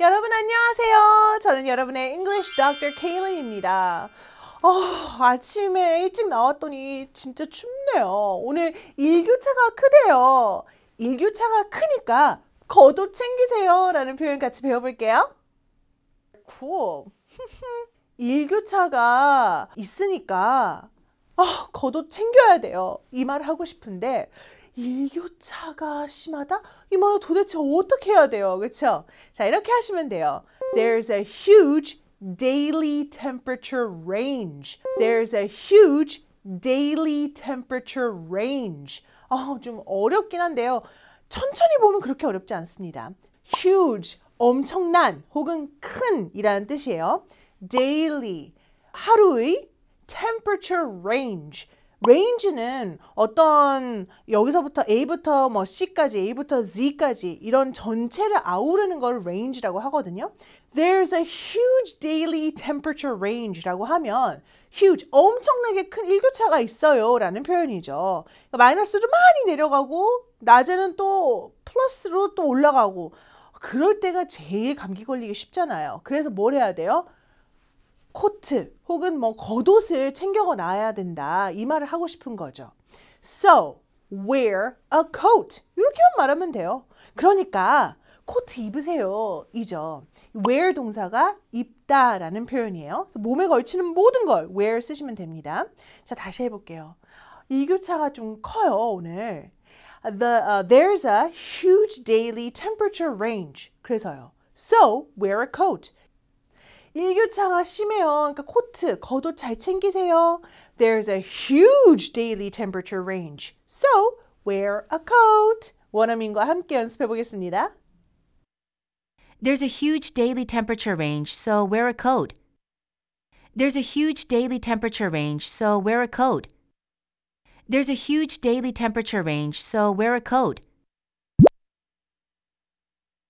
여러분 안녕하세요. 저는 여러분의 English Dr. Kaylee입니다. 어, 아침에 일찍 나왔더니 진짜 춥네요. 오늘 일교차가 크대요. 일교차가 크니까 겉옷 챙기세요 라는 표현 같이 배워볼게요. Cool. 일교차가 있으니까 아, 겉옷 챙겨야 돼요. 이말을 하고 싶은데 일교차가 심하다? 이 말을 도대체 어떻게 해야 돼요? 그쵸 자, 이렇게 하시면 돼요. There's a huge daily temperature range. There's a huge daily temperature range. 어, 좀 어렵긴 한데요. 천천히 보면 그렇게 어렵지 않습니다. huge, 엄청난 혹은 큰이라는 뜻이에요. daily, 하루의 temperature range. range는 어떤 여기서부터 A부터 뭐 C까지 A부터 Z까지 이런 전체를 아우르는 걸 range라고 하거든요. There's a huge daily temperature range라고 하면 huge 엄청나게 큰 일교차가 있어요라는 표현이죠. 그러니까 마이너스로 많이 내려가고 낮에는 또 플러스로 또 올라가고 그럴 때가 제일 감기 걸리기 쉽잖아요. 그래서 뭘 해야 돼요? 코트 혹은 뭐 겉옷을 챙겨 놔야 된다. 이 말을 하고 싶은 거죠. So, wear a coat. 이렇게만 말하면 돼요. 그러니까 코트 입으세요. 이죠. wear 동사가 입다 라는 표현이에요. 몸에 걸치는 모든 걸 wear 쓰시면 됩니다. 자, 다시 해볼게요. 이 교차가 좀 커요, 오늘. The, uh, there's a huge daily temperature range. 그래서요. So, wear a coat. 일교차가 심해요. 그러니까 코트, 겉옷 잘 챙기세요. There's a huge daily temperature range. So, wear a coat. 원어민과 함께 연습해 보겠습니다. There's a huge daily temperature range, so wear a coat. There's a huge daily temperature range, so wear a coat. There's a huge daily temperature range, so wear a coat.